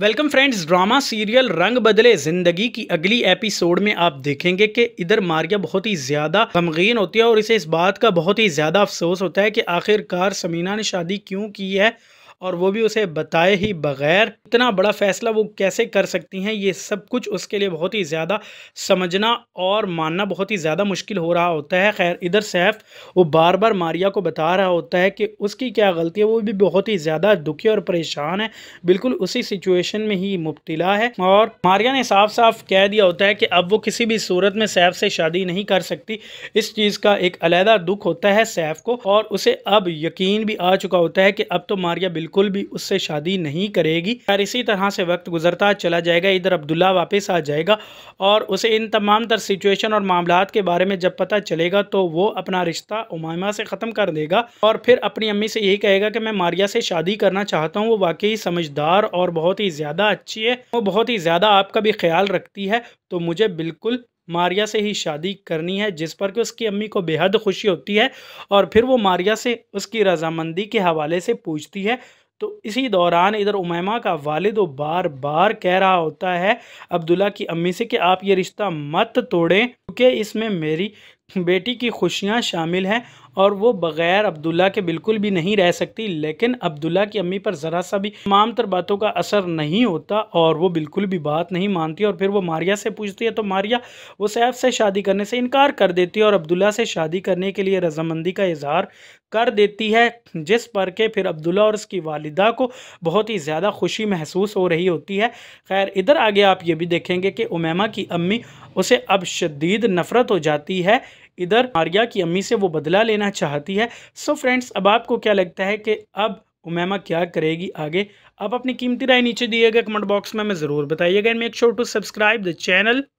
welcome friends drama serial रंग बदले जिंदगी की अगली एपिसोड में आप देखेंगे कि इधर मारिया बहुत ही ज़्यादा गमगीन होती है और इसे इस बात का बहुत ही ज़्यादा अफसोस होता है कि आखिरकार समीना ने शादी क्यों की है और वो भी उसे बताए ही बगैर इतना बड़ा फैसला वो कैसे कर सकती हैं ये सब कुछ उसके लिए बहुत ही ज़्यादा समझना और मानना बहुत ही ज़्यादा मुश्किल हो रहा होता है खैर इधर सैफ वो बार बार मारिया को बता रहा होता है कि उसकी क्या गलती है वो भी बहुत ही ज़्यादा दुखी और परेशान है बिल्कुल उसी सिचुएशन में ही मुबतला है और मारिया ने साफ साफ कह दिया होता है कि अब वो किसी भी सूरत में सैफ से शादी नहीं कर सकती इस चीज़ का एक अलहदा दुख होता है सैफ को और उसे अब यकीन भी आ चुका होता है कि अब तो मारिया बिल्कुल बिल्कुल भी उससे शादी नहीं करेगी और इसी तरह से वक्त गुजरता चला जाएगा इधर अब्दुल्ला वापस आ जाएगा और उसे इन तमाम तर सिचुएशन और मामला के बारे में जब पता चलेगा तो वो अपना रिश्ता उमामा से ख़त्म कर देगा और फिर अपनी अम्मी से यही कहेगा कि मैं मारिया से शादी करना चाहता हूँ वो वाकई समझदार और बहुत ही ज़्यादा अच्छी है वो बहुत ही ज़्यादा आपका भी ख्याल रखती है तो मुझे बिल्कुल मारिया से ही शादी करनी है जिस पर कि उसकी अम्मी को बेहद खुशी होती है और फिर वो मारिया से उसकी रजामंदी के हवाले से पूछती है तो इसी दौरान इधर उमैमा का वालिद बार बार कह रहा होता है अब्दुल्ला की अम्मी से कि आप ये रिश्ता मत तोड़ें क्योंकि इसमें मेरी बेटी की खुशियां शामिल हैं और वो बग़ैर अब्दुल्ला के बिल्कुल भी नहीं रह सकती लेकिन अब्दुल्ला की अम्मी पर ज़रा सा भी तमाम तर बातों का असर नहीं होता और वो बिल्कुल भी बात नहीं मानती और फिर वो मारिया से पूछती है तो मारिया वो सैफ से शादी करने से इनकार कर देती है और अब्दुल्ला से शादी करने के लिए रजामंदी का इजहार कर देती है जिस पर के फिर अब्दुल्ला और उसकी वालिदा को बहुत ही ज़्यादा खुशी महसूस हो रही होती है खैर इधर आगे आप ये भी देखेंगे कि उमैमा की अम्मी उसे अब शदीद नफ़रत हो जाती है इधर आर्या की अम्मी से वो बदला लेना चाहती है सो फ्रेंड्स अब आपको क्या लगता है कि अब उमैमा क्या करेगी आगे आप अपनी कीमती राय नीचे दिएगा कमेंट बॉक्स में हमें ज़रूर बताइएगा and make sure to subscribe the channel